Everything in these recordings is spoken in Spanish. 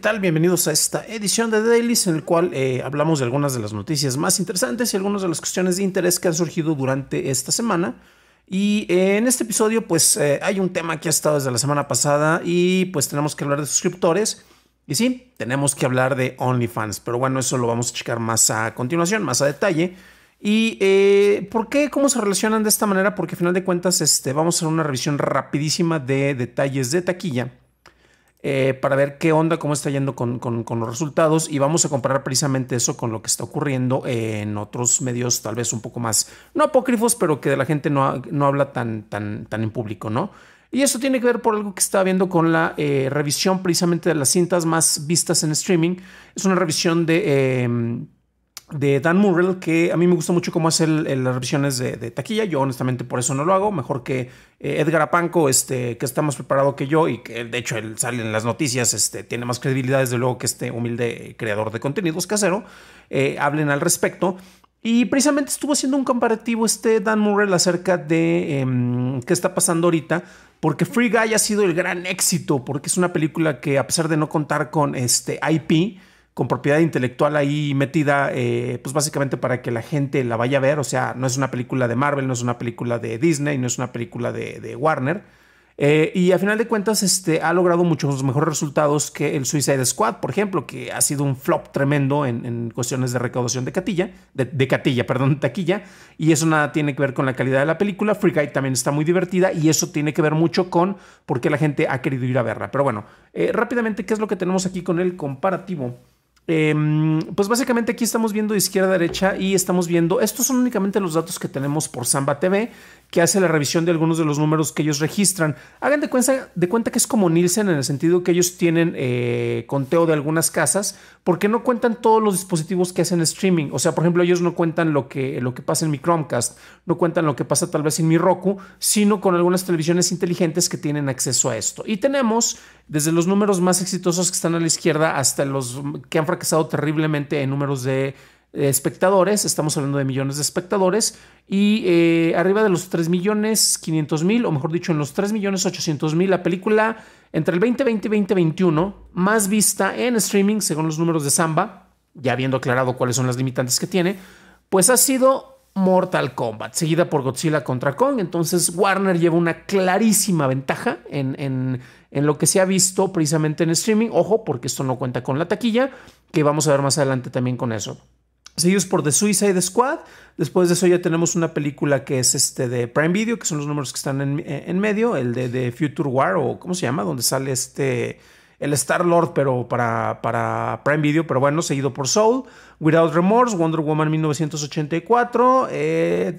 ¿Qué tal? Bienvenidos a esta edición de The en el cual eh, hablamos de algunas de las noticias más interesantes y algunas de las cuestiones de interés que han surgido durante esta semana. Y eh, en este episodio pues eh, hay un tema que ha estado desde la semana pasada y pues tenemos que hablar de suscriptores. Y sí, tenemos que hablar de OnlyFans, pero bueno, eso lo vamos a checar más a continuación, más a detalle. ¿Y por qué? ¿Cómo se relacionan de esta manera? Porque al final de cuentas este, vamos a hacer una revisión rapidísima de detalles de taquilla eh, para ver qué onda, cómo está yendo con, los resultados y vamos a comparar precisamente eso con lo que está ocurriendo en otros medios tal vez un poco más, no apócrifos, pero que de la gente no, habla tan, tan, tan en público, ¿no? Y eso tiene que ver por algo que estaba viendo con la eh, revisión precisamente de las cintas más vistas en streaming. Es una revisión de... Em, de Dan Murrell, que a mí me gusta mucho cómo hace el, las revisiones de, taquilla. Yo, honestamente, por eso no lo hago. Mejor que eh, Edgar Apanco, este, que está más preparado que yo y que, de hecho, él sale en las noticias, este, tiene más credibilidad, desde luego, que este humilde creador de contenidos casero, eh, hablen al respecto. Y precisamente estuvo haciendo un comparativo este Dan Murrell acerca de em, qué está pasando ahorita, porque Free Guy ha sido el gran éxito, porque es una película que, a pesar de no contar con este IP, con propiedad intelectual ahí metida, eh, pues básicamente para que la gente la vaya a ver. O sea, no es una película de Marvel, no es una película de Disney, no es una película de, Warner. Eh, y a final de cuentas, este, ha logrado muchos mejores resultados que el Suicide Squad, por ejemplo, que ha sido un flop tremendo en, cuestiones de recaudación de catilla, de, catilla, perdón, taquilla. Y eso nada tiene que ver con la calidad de la película. Free Guy también está muy divertida y eso tiene que ver mucho con por qué la gente ha querido ir a verla. Pero bueno, eh, rápidamente, ¿qué es lo que tenemos aquí con el comparativo? Em, pues básicamente aquí estamos viendo de izquierda, a derecha y estamos viendo, estos son únicamente los datos que tenemos por Samba TV que hace la revisión de algunos de los números que ellos registran. Hagan de cuenta, de cuenta que es como Nielsen en el sentido que ellos tienen eh, conteo de algunas casas porque no cuentan todos los dispositivos que hacen streaming. O sea, por ejemplo, ellos no cuentan lo que, lo que pasa en mi Chromecast, no cuentan lo que pasa tal vez en mi Roku, sino con algunas televisiones inteligentes que tienen acceso a esto. Y tenemos desde los números más exitosos que están a la izquierda hasta los que han fracasado terriblemente en números de eh, espectadores, estamos hablando de millones de espectadores, y eh, arriba de los 3.500.000 o mejor dicho, en los 3.800.000 la película entre el 2020 y 2021 más vista en streaming, según los números de Samba, ya habiendo aclarado cuáles son las limitantes que tiene, pues ha sido Mortal Kombat, seguida por Godzilla contra Kong, entonces Warner lleva una clarísima ventaja en, en lo que se ha visto precisamente en streaming, ojo, porque esto no cuenta con la taquilla, que vamos a ver más adelante también con eso seguidos por The Suicide Squad. Después de eso ya tenemos una película que es este de Prime Video, que son los números que están eh, en, medio, el de, de, Future War o cómo se llama, donde sale este el Star Lord, pero para, para Prime Video, pero bueno, seguido por Soul, Without Remorse, Wonder Woman 1984, eh,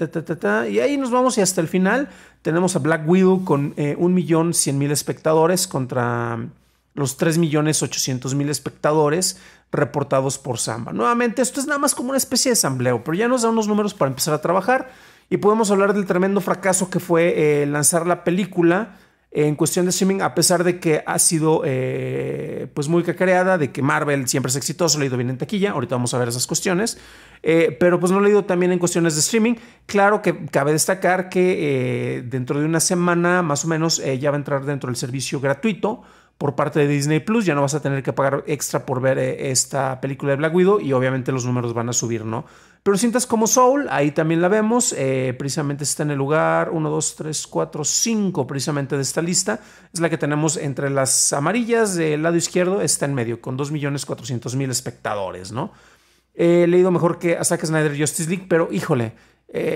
y ahí nos vamos y hasta el final tenemos a Black Widow con eh, un millón espectadores contra los 3.800.000 espectadores reportados por Samba. Nuevamente, esto es nada más como una especie de asambleo, pero ya nos da unos números para empezar a trabajar y podemos hablar del tremendo fracaso que fue eh, lanzar la película en cuestión de streaming, a pesar de que ha sido eh, pues muy cacareada, de que Marvel siempre es exitoso, le ha ido bien en taquilla, ahorita vamos a ver esas cuestiones, eh, pero pues no le ha ido también en cuestiones de streaming. Claro que cabe destacar que dentro de una semana más o menos ya va a entrar dentro del servicio gratuito por parte de Disney Plus, ya no vas a tener que pagar extra por ver eh, esta película de Black Widow y obviamente los números van a subir, ¿no? Pero sientas como Soul, ahí también la vemos, eh, precisamente está en el lugar 1, 2, 3, 4, 5 precisamente de esta lista, es la que tenemos entre las amarillas del lado izquierdo, está en medio, con 2.400.000 espectadores, ¿no? Eh, he leído mejor que a Zack Snyder Justice League, pero híjole,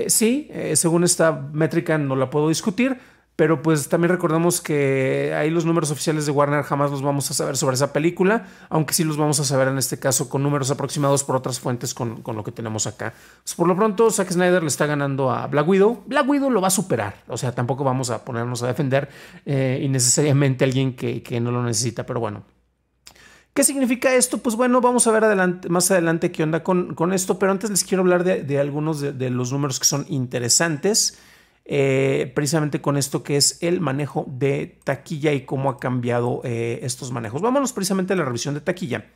sí, según esta métrica no la puedo discutir, pero pues también recordemos que ahí los números oficiales de Warner jamás los vamos a saber sobre esa película, aunque sí los vamos a saber en este caso con números aproximados por otras fuentes con, lo que tenemos acá. Pues, por lo pronto, Zack Snyder le está ganando a Black Widow. Black Widow lo va a superar, o sea, tampoco vamos a ponernos a defender eh, innecesariamente a alguien que, no lo necesita, pero bueno. ¿Qué significa esto? Pues bueno, vamos a ver más adelante qué onda con, esto, pero antes les quiero hablar de, algunos de los números que son interesantes. Eh, precisamente con esto que es el manejo de taquilla y cómo ha cambiado eh, estos manejos. Vámonos precisamente a la revisión de taquilla,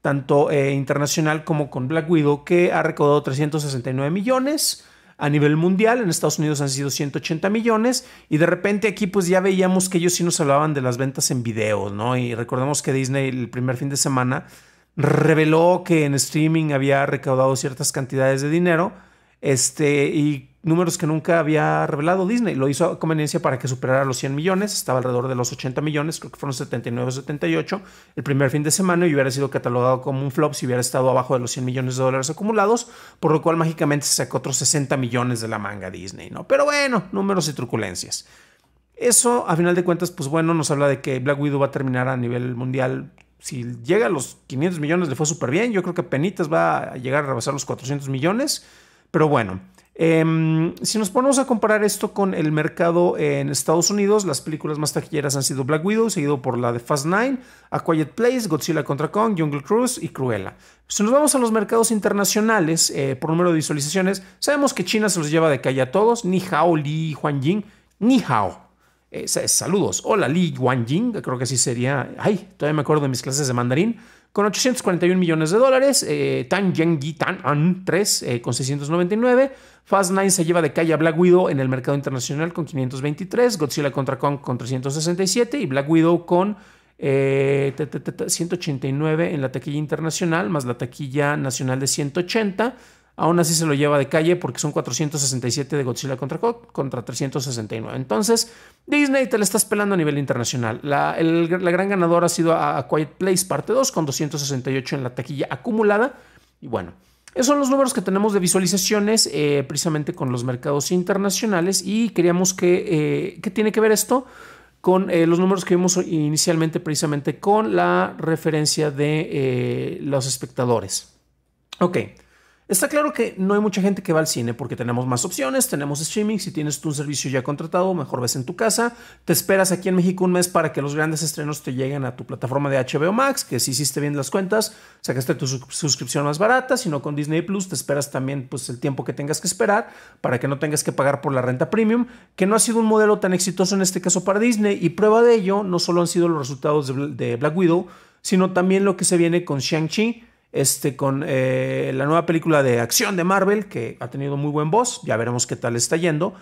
tanto eh, internacional como con Black Widow, que ha recaudado 369 millones. A nivel mundial, en Estados Unidos han sido 180 millones y de repente aquí pues ya veíamos que ellos sí nos hablaban de las ventas en videos, ¿no? Y recordemos que Disney el primer fin de semana reveló que en streaming había recaudado ciertas cantidades de dinero, este, y números que nunca había revelado Disney. Lo hizo a conveniencia para que superara los 100 millones, estaba alrededor de los 80 millones, creo que fueron 79 o 78 el primer fin de semana y hubiera sido catalogado como un flop si hubiera estado abajo de los 100 millones de dólares acumulados, por lo cual mágicamente sacó otros 60 millones de la manga Disney, ¿no? Pero bueno, números y truculencias. Eso, a final de cuentas, pues bueno, nos habla de que Black Widow va a terminar a nivel mundial. Si llega a los 500 millones le fue súper bien, yo creo que Penitas va a llegar a rebasar los 400 millones. Pero bueno, em, si nos ponemos a comparar esto con el mercado en Estados Unidos, las películas más taquilleras han sido Black Widow, seguido por la de Fast Nine, A Quiet Place, Godzilla contra Kong, Jungle Cruise y Cruella. Si nos vamos a los mercados internacionales eh, por número de visualizaciones, sabemos que China se los lleva de calle a todos, ni Hao, Li, Huan Jing, ni Hao. Eh, saludos, hola Li Ying. creo que así sería. Ay, todavía me acuerdo de mis clases de mandarín. Con 841 millones de dólares, eh, Tan Yengi Tan An 3 eh, con 699. Fast Nine se lleva de calle a Black Widow en el mercado internacional con 523. Godzilla contra Kong con 367. Y Black Widow con 189 eh, en la taquilla internacional, más la taquilla nacional de 180. Aún así se lo lleva de calle porque son 467 de Godzilla contra contra 369. Entonces, Disney te la estás pelando a nivel internacional. La, gran ganadora ha sido a, Quiet Place parte 2 con 268 en la taquilla acumulada. Y bueno, esos son los números que tenemos de visualizaciones eh, precisamente con los mercados internacionales y queríamos que, eh, ¿qué tiene que ver esto? Con eh, los números que vimos inicialmente precisamente con la referencia de los espectadores. Ok. Está claro que no hay mucha gente que va al cine porque tenemos más opciones, tenemos streaming, si tienes tu servicio ya contratado, mejor ves en tu casa, te esperas aquí en México un mes para que los grandes estrenos te lleguen a tu plataforma de HBO Max, que si hiciste bien las cuentas, sacaste tu suscripción más barata, sino con Disney Plus, te esperas también pues el tiempo que tengas que esperar para que no tengas que pagar por la renta premium, que no ha sido un modelo tan exitoso en este caso para Disney y prueba de ello no solo han sido los resultados de Black Widow, sino también lo que se viene con Shang-Chi este, con eh, la nueva película de acción de Marvel, que ha tenido muy buen voz, ya veremos qué tal está yendo,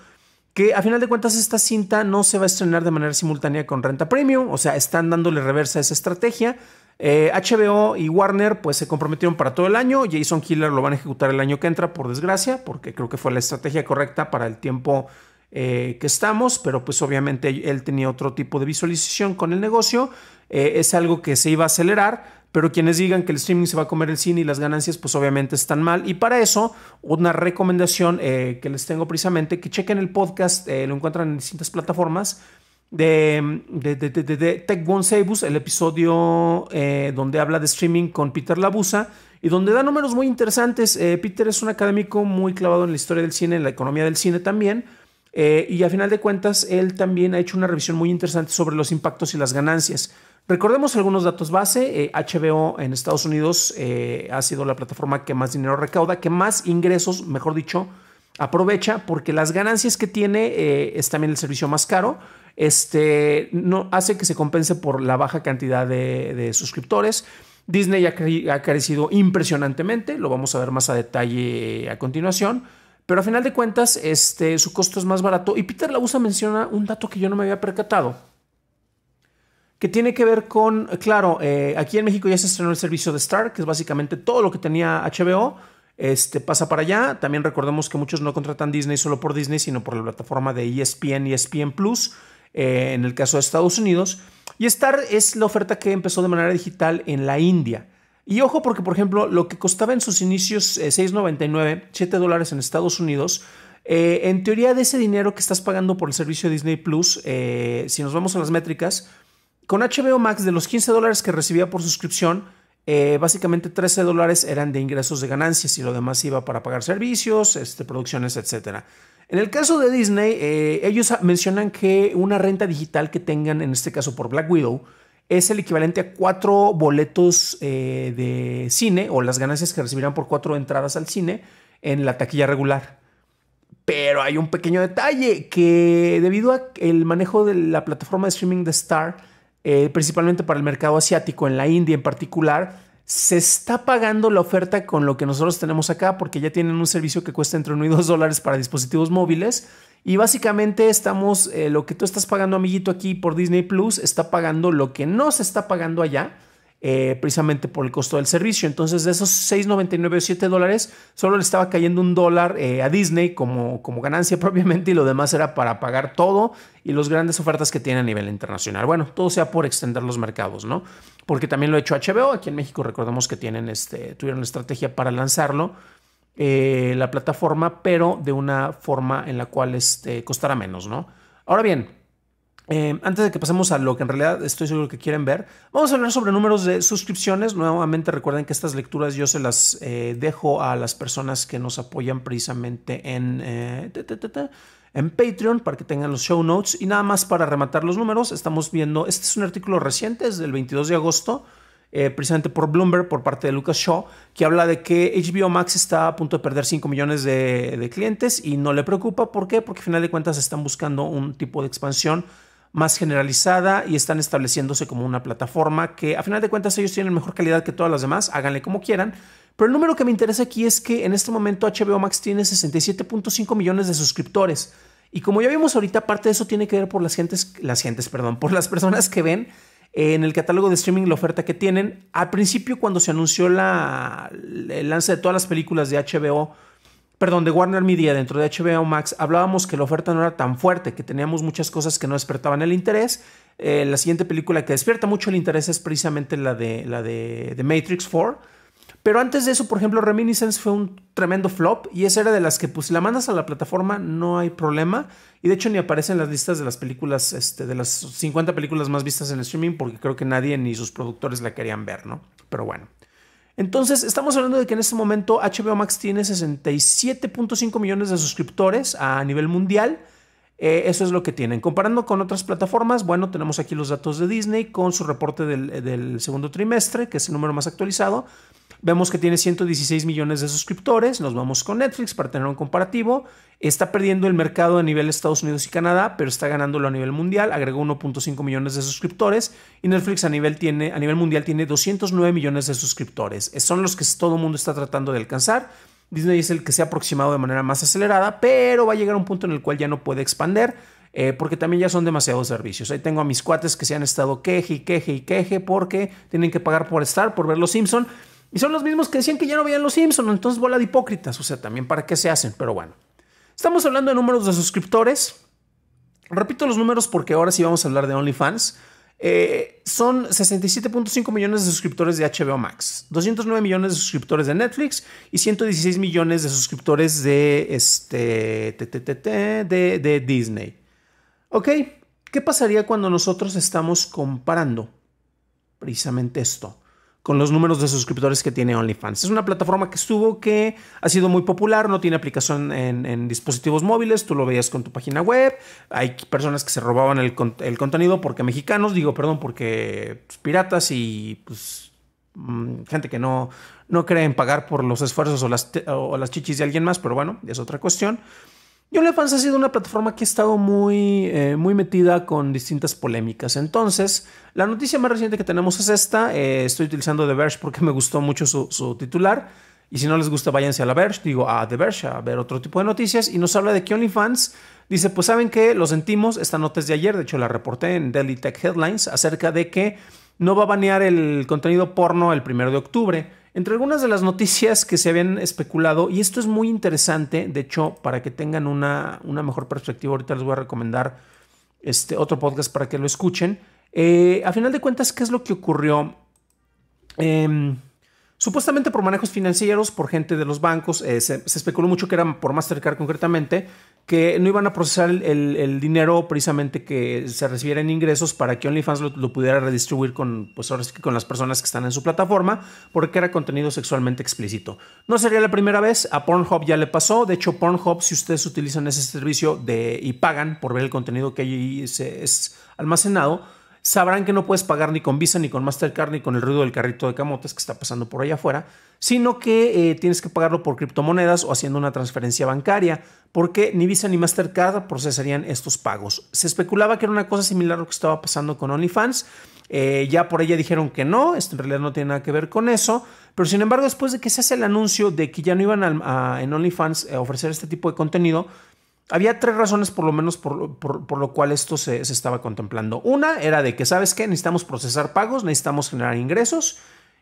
que a final de cuentas esta cinta no se va a estrenar de manera simultánea con Renta Premium, o sea, están dándole reversa a esa estrategia. HBO eh, y Warner pues se comprometieron para todo el año, Jason Killer lo van a ejecutar el año que entra, por desgracia, porque creo que fue la estrategia correcta para el tiempo eh, que estamos, pero pues obviamente él tenía otro tipo de visualización con el negocio, eh, es algo que se iba a acelerar, pero quienes digan que el streaming se va a comer el cine y las ganancias, pues obviamente están mal. Y para eso, una recomendación eh, que les tengo precisamente, que chequen el podcast, lo encuentran en distintas plataformas. De, de, de Tech One el episodio donde habla de streaming con Peter Labusa y donde da números muy interesantes. Peter es un académico muy clavado en la historia del cine, en la economía del cine también, eh, y a final de cuentas, él también ha hecho una revisión muy interesante sobre los impactos y las ganancias. Recordemos algunos datos base. HBO eh, en Estados Unidos eh, ha sido la plataforma que más dinero recauda, que más ingresos, mejor dicho, aprovecha, porque las ganancias que tiene es también el servicio más caro. Este no hace que se compense por la baja cantidad de, suscriptores. Disney ha, ha, crecido impresionantemente, lo vamos a ver más a detalle a continuación. Pero a final de cuentas, este, su costo es más barato. Y Peter Lausa menciona un dato que yo no me había percatado, que tiene que ver con, claro, eh, aquí en México ya se estrenó el servicio de Star, que es básicamente todo lo que tenía HBO. Este pasa para allá. También recordemos que muchos no contratan Disney solo por Disney, sino por la plataforma de ESPN y e ESPN Plus, eh, en el caso de Estados Unidos. Y Star es la oferta que empezó de manera digital en la India. Y ojo porque, por ejemplo, lo que costaba en sus inicios 6,99, eh, 7 dólares en Estados Unidos, eh, en teoría de ese dinero que estás pagando por el servicio Disney Plus, eh, si nos vamos a las métricas, con HBO Max de los 15 dólares que recibía por suscripción, básicamente 13 dólares eran de ingresos de ganancias y lo demás iba para pagar servicios, este, producciones, etc. En el caso de Disney, ellos mencionan que una renta digital que tengan, en este caso por Black Widow, es el equivalente a cuatro boletos eh, de cine o las ganancias que recibirán por cuatro entradas al cine en la taquilla regular. Pero hay un pequeño detalle que debido al manejo de la plataforma de streaming de Star, eh, principalmente para el mercado asiático, en la India en particular, se está pagando la oferta con lo que nosotros tenemos acá, porque ya tienen un servicio que cuesta entre 1 y 2 dólares para dispositivos móviles y básicamente estamos, eh, lo que tú estás pagando, amiguito, aquí por Disney Plus, está pagando lo que no se está pagando allá. Eh, precisamente por el costo del servicio. Entonces, de esos 6,99 o 7 dólares, solo le estaba cayendo un dólar eh, a Disney como, como ganancia propiamente y lo demás era para pagar todo y las grandes ofertas que tiene a nivel internacional. Bueno, todo sea por extender los mercados, ¿no? Porque también lo ha hecho HBO. Aquí en México recordemos que tienen este, tuvieron una estrategia para lanzarlo eh, la plataforma, pero de una forma en la cual este, costará menos, ¿no? Ahora bien, eh, antes de que pasemos a lo que en realidad estoy seguro que quieren ver, vamos a hablar sobre números de suscripciones. Nuevamente recuerden que estas lecturas yo se las eh, dejo a las personas que nos apoyan precisamente en, en Patreon para que tengan los show notes. Y nada más para rematar los números, estamos viendo, este es un artículo reciente, es del 22 de agosto. Eh, precisamente por Bloomberg, por parte de Lucas Shaw, que habla de que HBO Max está a punto de perder 5 millones de, clientes y no le preocupa. ¿Por qué? Porque al final de cuentas están buscando un tipo de expansión más generalizada y están estableciéndose como una plataforma que a final de cuentas ellos tienen mejor calidad que todas las demás, háganle como quieran. Pero el número que me interesa aquí es que en este momento HBO Max tiene 67.5 millones de suscriptores. Y como ya vimos ahorita, parte de eso tiene que ver por las gentes, las gentes, perdón, por las personas que ven en el catálogo de streaming la oferta que tienen. Al principio, cuando se anunció la, el lance de todas las películas de HBO, perdón, de Warner Media dentro de HBO Max, hablábamos que la oferta no era tan fuerte, que teníamos muchas cosas que no despertaban el interés. Eh, la siguiente película que despierta mucho el interés es precisamente la de, la de, de Matrix 4 pero antes de eso, por ejemplo, Reminiscence fue un tremendo flop y esa era de las que pues la mandas a la plataforma, no hay problema. Y de hecho ni aparece en las listas de las películas, este, de las 50 películas más vistas en streaming porque creo que nadie ni sus productores la querían ver, ¿no? Pero bueno. Entonces, estamos hablando de que en este momento HBO Max tiene 67.5 millones de suscriptores a nivel mundial eh, eso es lo que tienen. Comparando con otras plataformas, bueno, tenemos aquí los datos de Disney con su reporte del, eh, segundo trimestre, que es el número más actualizado. Vemos que tiene 116 millones de suscriptores. Nos vamos con Netflix para tener un comparativo. Está perdiendo el mercado a nivel Estados Unidos y Canadá, pero está ganándolo a nivel mundial. Agregó 1.5 millones de suscriptores y Netflix a nivel, tiene, a nivel mundial tiene 209 millones de suscriptores. Son los que todo el mundo está tratando de alcanzar. Disney es el que se ha aproximado de manera más acelerada, pero va a llegar a un punto en el cual ya no puede expander. Eh, porque también ya son demasiados servicios. Ahí tengo a mis cuates que se han estado queje y queje y queje porque tienen que pagar por estar, por ver los Simpson. Y son los mismos que decían que ya no veían los Simpson, entonces bola de hipócritas. O sea, también para qué se hacen, pero bueno. Estamos hablando de números de suscriptores. Repito los números porque ahora sí vamos a hablar de OnlyFans. Eh, son 67.5 millones de suscriptores de HBO Max, 209 millones de suscriptores de Netflix y 116 millones de suscriptores de, este, de Disney. ¿Ok? ¿Qué pasaría cuando nosotros estamos comparando precisamente esto? con los números de suscriptores que tiene OnlyFans. Es una plataforma que estuvo, que ha sido muy popular, no tiene aplicación en, dispositivos móviles, tú lo veías con tu página web, hay personas que se robaban el, el contenido porque mexicanos, digo, perdón, porque pues, piratas y pues mm, gente que no, no cree pagar por los esfuerzos o las, o las chichis de alguien más, pero bueno, es otra cuestión. OnlyFans ha sido una plataforma que ha estado muy, eh, muy metida con distintas polémicas. Entonces, la noticia más reciente que tenemos es esta. Eh, estoy utilizando The Verge porque me gustó mucho su, titular. Y si no les gusta, váyanse a la Verge, digo a The Verge, a ver otro tipo de noticias. Y nos habla de que OnlyFans dice: Pues saben que lo sentimos. Esta nota es de ayer, de hecho la reporté en Daily Tech Headlines acerca de que no va a banear el contenido porno el primero de octubre. Entre algunas de las noticias que se habían especulado, y esto es muy interesante, de hecho, para que tengan una, una mejor perspectiva, ahorita les voy a recomendar este otro podcast para que lo escuchen. Eh, a final de cuentas, ¿qué es lo que ocurrió? Em, supuestamente por manejos financieros, por gente de los bancos, eh, se, se, especuló mucho que era por Mastercard concretamente, que no iban a procesar el, dinero precisamente que se recibiera en ingresos para que OnlyFans lo, pudiera redistribuir con, pues, con las personas que están en su plataforma, porque era contenido sexualmente explícito. No sería la primera vez, a Pornhub ya le pasó. De hecho, Pornhub, si ustedes utilizan ese servicio de, y pagan por ver el contenido que allí es almacenado, sabrán que no puedes pagar ni con Visa, ni con Mastercard, ni con el ruido del carrito de camotes que está pasando por allá afuera, sino que eh, tienes que pagarlo por criptomonedas o haciendo una transferencia bancaria, porque ni Visa ni Mastercard procesarían estos pagos. Se especulaba que era una cosa similar a lo que estaba pasando con OnlyFans. Eh, ya por ella dijeron que no, esto en realidad no tiene nada que ver con eso, pero sin embargo después de que se hace el anuncio de que ya no iban a, en OnlyFans eh, a ofrecer este tipo de contenido, había tres razones por lo menos por, por, por lo cual esto se, estaba contemplando. Una era de que, ¿sabes qué? Necesitamos procesar pagos, necesitamos generar ingresos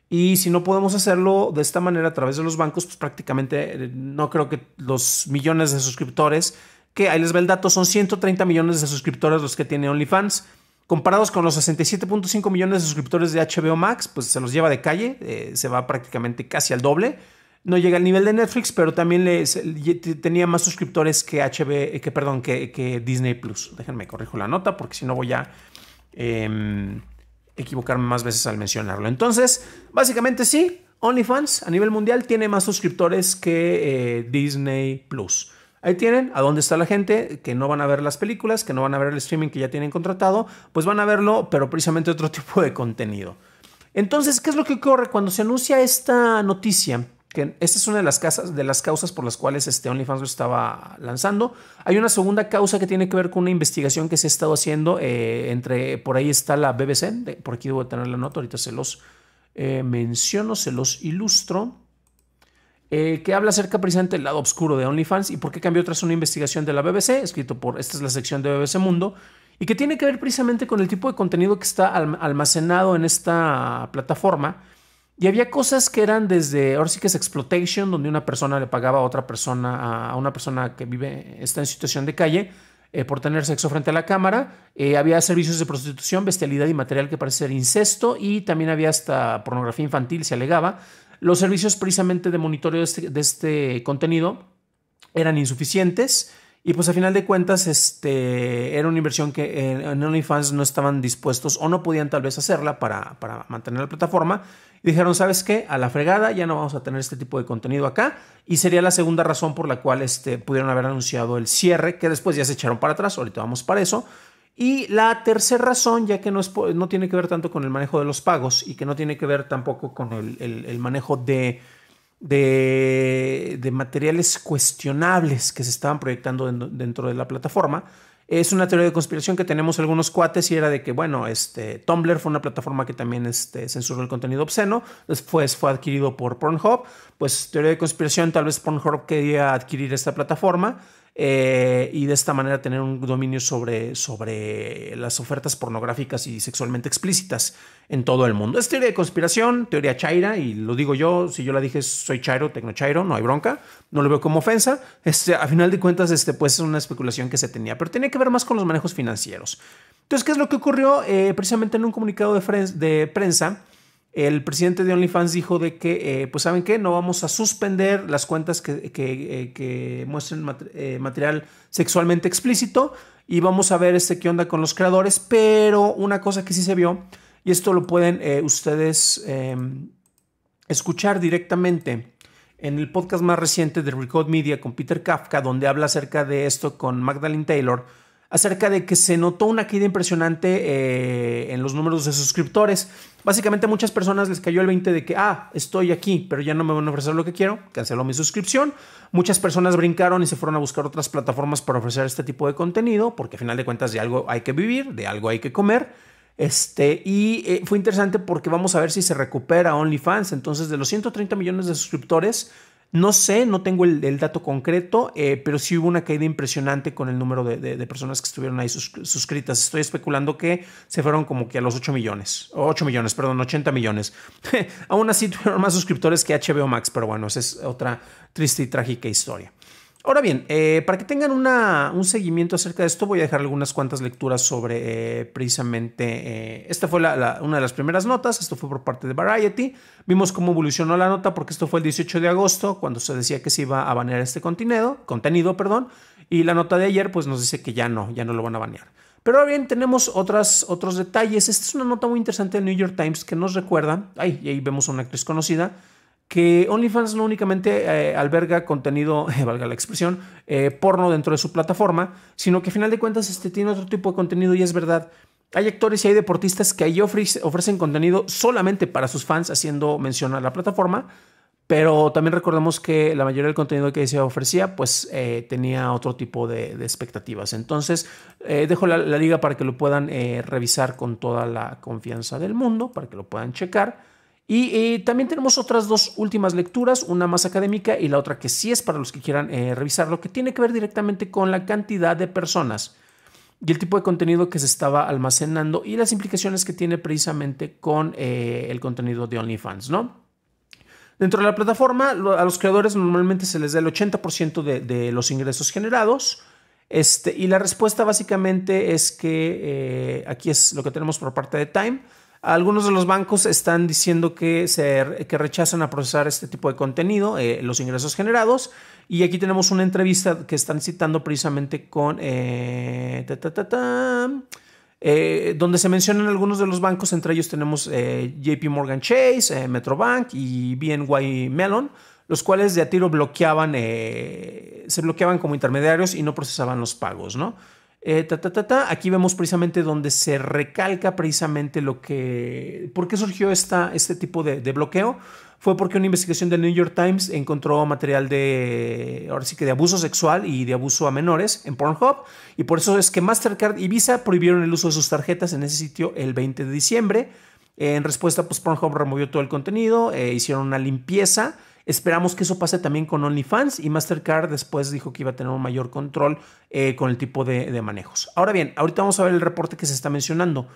y si no podemos hacerlo de esta manera a través de los bancos, pues prácticamente eh, no creo que los millones de suscriptores, que ahí les ve el dato, son 130 millones de suscriptores los que tiene OnlyFans. Comparados con los 67.5 millones de suscriptores de HBO Max, pues se los lleva de calle, eh, se va prácticamente casi al doble no llega al nivel de Netflix, pero también tenía más suscriptores que HB, eh, que perdón, que, Disney Plus. Déjenme corrijo la nota porque si no voy a em, equivocarme más veces al mencionarlo. Entonces, básicamente sí, OnlyFans a nivel mundial tiene más suscriptores que eh, Disney Plus. Ahí tienen a dónde está la gente que no van a ver las películas, que no van a ver el streaming que ya tienen contratado, pues van a verlo, pero precisamente otro tipo de contenido. Entonces, ¿qué es lo que ocurre cuando se anuncia esta noticia? esta es una de las, casas, de las causas por las cuales este OnlyFans lo estaba lanzando. Hay una segunda causa que tiene que ver con una investigación que se ha estado haciendo eh, entre, por ahí está la BBC, por aquí debo tener la nota, ahorita se los eh, menciono, se los ilustro, eh, que habla acerca precisamente del lado oscuro de OnlyFans y por qué cambió tras una investigación de la BBC, escrito por, esta es la sección de BBC Mundo, y que tiene que ver precisamente con el tipo de contenido que está almacenado en esta plataforma y había cosas que eran desde, ahora sí que es exploitation, donde una persona le pagaba a otra persona, a una persona que vive, está en situación de calle, eh, por tener sexo frente a la cámara. Eh, había servicios de prostitución, bestialidad y material que parece ser incesto. Y también había hasta pornografía infantil, se alegaba. Los servicios precisamente de monitoreo de este, de este contenido eran insuficientes. Y pues a final de cuentas, este, era una inversión que eh, en OnlyFans no estaban dispuestos o no podían tal vez hacerla para, para mantener la plataforma. Y dijeron, ¿sabes qué? A la fregada ya no vamos a tener este tipo de contenido acá. Y sería la segunda razón por la cual este, pudieron haber anunciado el cierre, que después ya se echaron para atrás, ahorita vamos para eso. Y la tercera razón, ya que no, es, no tiene que ver tanto con el manejo de los pagos y que no tiene que ver tampoco con el manejo de de, materiales cuestionables que se estaban proyectando dentro de la plataforma. Es una teoría de conspiración que tenemos algunos cuates y era de que, bueno, este, Tumblr fue una plataforma que también este, censuró el contenido obsceno, después fue adquirido por Pornhub, pues teoría de conspiración, tal vez Pornhub quería adquirir esta plataforma eh, y de esta manera tener un dominio sobre, sobre las ofertas pornográficas y sexualmente explícitas en todo el mundo. Es teoría de conspiración, teoría chaira, y lo digo yo, si yo la dije soy chairo, chairo, no hay bronca, no lo veo como ofensa. Este, a final de cuentas, este, pues es una especulación que se tenía, pero tenía que ver más con los manejos financieros. Entonces, ¿qué es lo que ocurrió? Eh, precisamente en un comunicado de prensa, el presidente de OnlyFans dijo de que, eh, pues saben qué, no vamos a suspender las cuentas que, que, eh, muestren eh, material sexualmente explícito y vamos a ver este qué onda con los creadores, pero una cosa que sí se vio, y esto lo pueden ustedes em, escuchar directamente en el podcast más reciente de Record Media con Peter Kafka, donde habla acerca de esto con Magdalene Taylor, acerca de que se notó una caída impresionante eh, en los números de suscriptores. Básicamente muchas personas les cayó el 20 de que, ah, estoy aquí, pero ya no me van a ofrecer lo que quiero, canceló mi suscripción. Muchas personas brincaron y se fueron a buscar otras plataformas para ofrecer este tipo de contenido, porque al final de cuentas de algo hay que vivir, de algo hay que comer. Este, y eh, fue interesante porque vamos a ver si se recupera OnlyFans. Entonces, de los 130 millones de suscriptores, no sé, no tengo el, dato concreto, eh, pero sí hubo una caída impresionante con el número de, personas que estuvieron ahí suscritas. Estoy especulando que se fueron como que a los 8 millones, 8 millones, perdón, 80 millones. Aún así tuvieron más suscriptores que HBO Max, pero bueno, esa es otra triste y trágica historia. Ahora bien, eh, para que tengan una, un seguimiento acerca de esto, voy a dejar algunas cuantas lecturas sobre eh, precisamente. Eh, esta fue una de las primeras notas, esto fue por parte de Variety. Vimos cómo evolucionó la nota, porque esto fue el 18 de agosto, cuando se decía que se iba a banear este contenido, contenido. Perdón, y la nota de ayer pues, nos dice que ya no, ya no lo van a banear. Pero ahora bien, tenemos otras, otros detalles. Esta es una nota muy interesante del New York Times que nos recuerda, y ahí vemos a una actriz conocida, que OnlyFans no únicamente eh, alberga contenido, valga la expresión, eh, porno dentro de su plataforma, sino que a final de cuentas este, tiene otro tipo de contenido y es verdad. Hay actores y hay deportistas que ahí ofrecen contenido solamente para sus fans, haciendo mención a la plataforma, pero también recordemos que la mayoría del contenido que se ofrecía, pues eh, tenía otro tipo de, expectativas. Entonces, dejo la, liga para que lo puedan revisar con toda la confianza del mundo, para que lo puedan checar. Y eh, también tenemos otras dos últimas lecturas, una más académica y la otra que sí es para los que quieran eh, revisar lo que tiene que ver directamente con la cantidad de personas y el tipo de contenido que se estaba almacenando y las implicaciones que tiene precisamente con eh, el contenido de OnlyFans, ¿no? Dentro de la plataforma, a los creadores normalmente se les da el 80% de, de, los ingresos generados. Este, y la respuesta básicamente es que aquí es lo que tenemos por parte de Time algunos de los bancos están diciendo que, se, que rechazan a procesar este tipo de contenido, eh, los ingresos generados. Y aquí tenemos una entrevista que están citando precisamente con... Eh, eh, donde se mencionan algunos de los bancos, entre ellos tenemos JP Morgan Chase, Metrobank y BNY Mellon, los cuales de a tiro bloqueaban, se bloqueaban como intermediarios y no procesaban los pagos, ¿no? Eh, Aquí vemos precisamente donde se recalca precisamente lo que... ¿Por qué surgió esta, este tipo de, bloqueo? Fue porque una investigación del New York Times encontró material de, ahora sí que de abuso sexual y de abuso a menores en Pornhub. Y por eso es que Mastercard y Visa prohibieron el uso de sus tarjetas en ese sitio el 20 de diciembre. en respuesta, pues Pornhub removió todo el contenido, eh, hicieron una limpieza Esperamos que eso pase también con OnlyFans y Mastercard después dijo que iba a tener un mayor control eh, con el tipo de, manejos. Ahora bien, ahorita vamos a ver el reporte que se está mencionando.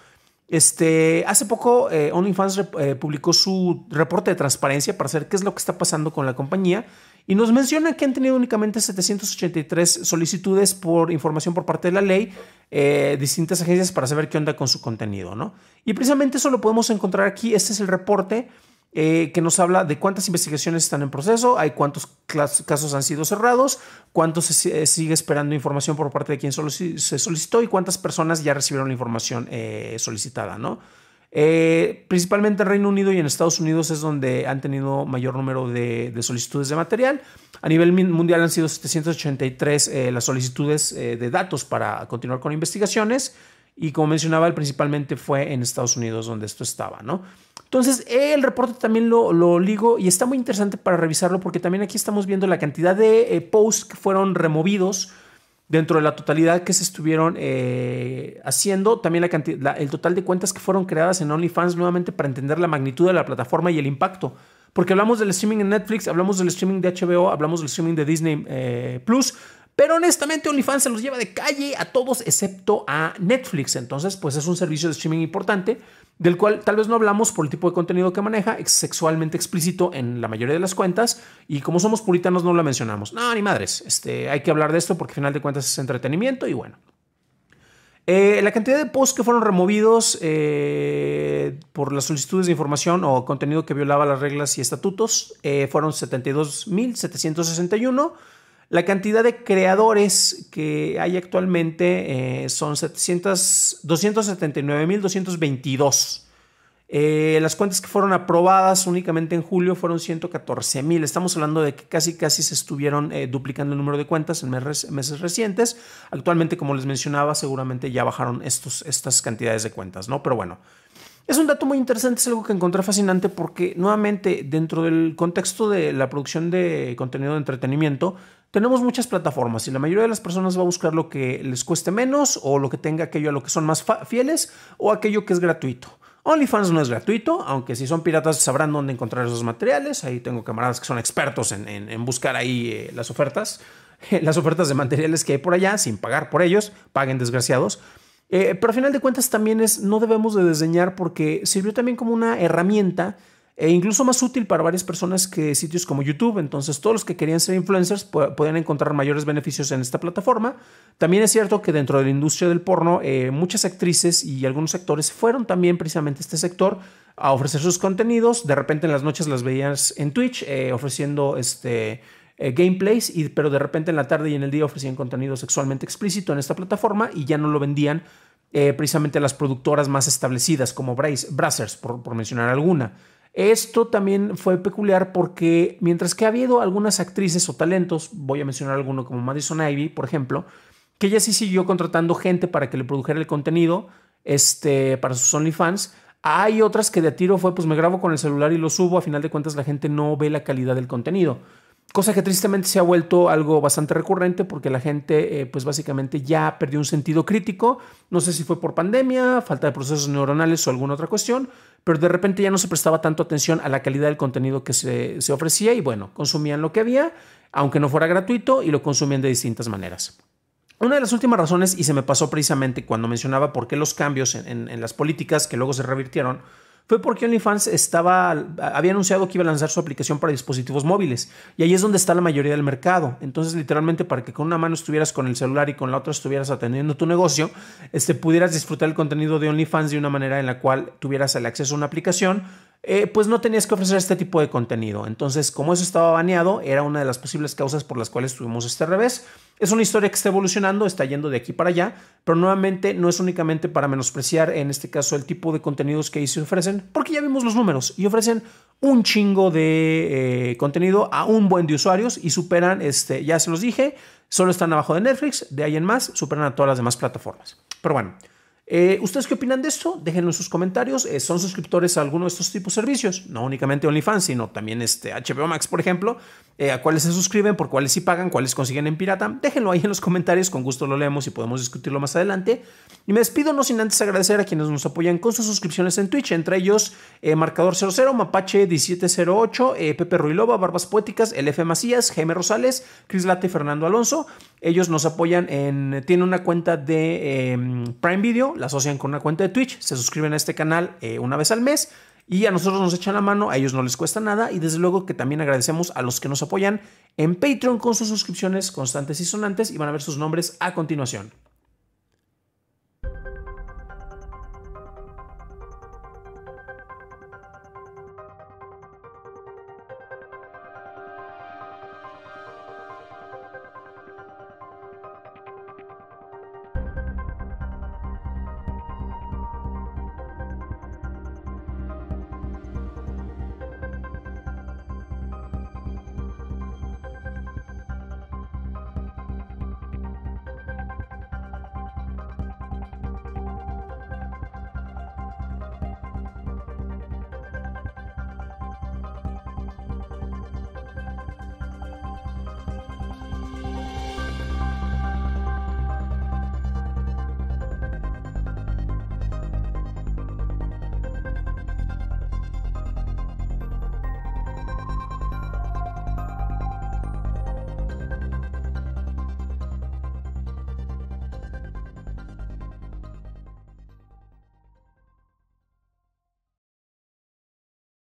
Este, hace poco eh, OnlyFans eh, publicó su reporte de transparencia para saber qué es lo que está pasando con la compañía y nos menciona que han tenido únicamente 783 solicitudes por información por parte de la ley, distintas agencias para saber qué onda con su contenido, ¿no? Y precisamente eso lo podemos encontrar aquí, este es el reporte eh, que nos habla de cuántas investigaciones están en proceso, hay cuántos casos han sido cerrados, cuántos se sigue esperando información por parte de quien se solicitó y cuántas personas ya recibieron la información eh, solicitada, ¿no? Eh, principalmente en Reino Unido y en Estados Unidos es donde han tenido mayor número de, solicitudes de material. A nivel mundial han sido 783 las solicitudes de datos para continuar con investigaciones. Y como mencionaba, principalmente fue en Estados Unidos donde esto estaba, ¿no? Entonces, eh, el reporte también lo, ligo y está muy interesante para revisarlo porque también aquí estamos viendo la cantidad de eh, posts que fueron removidos dentro de la totalidad que se estuvieron eh, haciendo, también la cantidad, el total de cuentas que fueron creadas en OnlyFans nuevamente para entender la magnitud de la plataforma y el impacto. Porque hablamos del streaming en Netflix, hablamos del streaming de HBO, hablamos del streaming de Disney Plus, pero honestamente OnlyFans se los lleva de calle a todos excepto a Netflix. Entonces, pues es un servicio de streaming importante del cual tal vez no hablamos por el tipo de contenido que maneja, es sexualmente explícito en la mayoría de las cuentas y como somos puritanos no lo mencionamos. No, ni madres, este, hay que hablar de esto porque al final de cuentas es entretenimiento y bueno. Eh, la cantidad de posts que fueron removidos eh, por las solicitudes de información o contenido que violaba las reglas y estatutos eh, fueron 72.761 la cantidad de creadores que hay actualmente eh, son 279.222. Eh, las cuentas que fueron aprobadas únicamente en julio fueron 114.000 Estamos hablando de que casi casi se estuvieron eh, duplicando el número de cuentas en meses, meses recientes. Actualmente, como les mencionaba, seguramente ya bajaron estos, estas cantidades de cuentas, ¿no? Pero bueno, es un dato muy interesante, es algo que encontré fascinante porque nuevamente dentro del contexto de la producción de contenido de entretenimiento tenemos muchas plataformas y la mayoría de las personas va a buscar lo que les cueste menos o lo que tenga aquello a lo que son más fieles o aquello que es gratuito. OnlyFans no es gratuito, aunque si son piratas sabrán dónde encontrar esos materiales. Ahí tengo camaradas que son expertos en, buscar ahí eh, las ofertas, las ofertas de materiales que hay por allá sin pagar por ellos, paguen desgraciados. Eh, pero al final de cuentas también es, no debemos de desdeñar porque sirvió también como una herramienta e incluso más útil para varias personas que sitios como YouTube. Entonces, todos los que querían ser influencers podían encontrar mayores beneficios en esta plataforma. También es cierto que dentro de la industria del porno, eh, muchas actrices y algunos actores fueron también precisamente a este sector a ofrecer sus contenidos. De repente en las noches las veías en Twitch eh, ofreciendo este, eh, gameplays, pero de repente en la tarde y en el día ofrecían contenido sexualmente explícito en esta plataforma y ya no lo vendían precisamente las productoras más establecidas como Brazzers, por mencionar alguna. Esto también fue peculiar porque mientras que ha habido algunas actrices o talentos, voy a mencionar alguno como Madison Ivy, por ejemplo, que ella sí siguió contratando gente para que le produjera el contenido este, para sus OnlyFans, hay otras que de tiro fue, pues me grabo con el celular y lo subo, a final de cuentas la gente no ve la calidad del contenido. Cosa que tristemente se ha vuelto algo bastante recurrente porque la gente eh, pues básicamente ya perdió un sentido crítico. No sé si fue por pandemia, falta de procesos neuronales o alguna otra cuestión, pero de repente ya no se prestaba tanto atención a la calidad del contenido que se, ofrecía y bueno, consumían lo que había, aunque no fuera gratuito, y lo consumían de distintas maneras. Una de las últimas razones, y se me pasó precisamente cuando mencionaba por qué los cambios en las políticas que luego se revirtieron, fue porque OnlyFans estaba, había anunciado que iba a lanzar su aplicación para dispositivos móviles. Y ahí es donde está la mayoría del mercado. Entonces, literalmente, para que con una mano estuvieras con el celular y con la otra estuvieras atendiendo tu negocio, este, pudieras disfrutar el contenido de OnlyFans de una manera en la cual tuvieras el acceso a una aplicación eh, pues no tenías que ofrecer este tipo de contenido. Entonces, como eso estaba baneado, era una de las posibles causas por las cuales tuvimos este revés. Es una historia que está evolucionando, está yendo de aquí para allá, pero nuevamente no es únicamente para menospreciar en este caso el tipo de contenidos que ahí se ofrecen, porque ya vimos los números y ofrecen un chingo de eh, contenido a un buen de usuarios y superan, este, ya se los dije, solo están abajo de Netflix, de ahí en más, superan a todas las demás plataformas. Pero bueno. Eh, ¿Ustedes qué opinan de esto? Déjenlo en sus comentarios. Eh, ¿Son suscriptores a alguno de estos tipos de servicios? No únicamente OnlyFans, sino también este HBO Max, por ejemplo. Eh, ¿A cuáles se suscriben? ¿Por cuáles sí pagan? ¿Cuáles consiguen en pirata? Déjenlo ahí en los comentarios. Con gusto lo leemos y podemos discutirlo más adelante. Y me despido, no sin antes agradecer a quienes nos apoyan con sus suscripciones en Twitch, entre ellos Marcador 00, Mapache 1708, Pepe Ruilova, Barbas Poéticas, LF Macías, Jaime Rosales, Cris y Fernando Alonso. Ellos nos apoyan en. Tienen una cuenta de em, Prime Video, la asocian con una cuenta de Twitch, se suscriben a este canal eh, una vez al mes y a nosotros nos echan la mano, a ellos no les cuesta nada y desde luego que también agradecemos a los que nos apoyan en Patreon con sus suscripciones constantes y sonantes y van a ver sus nombres a continuación.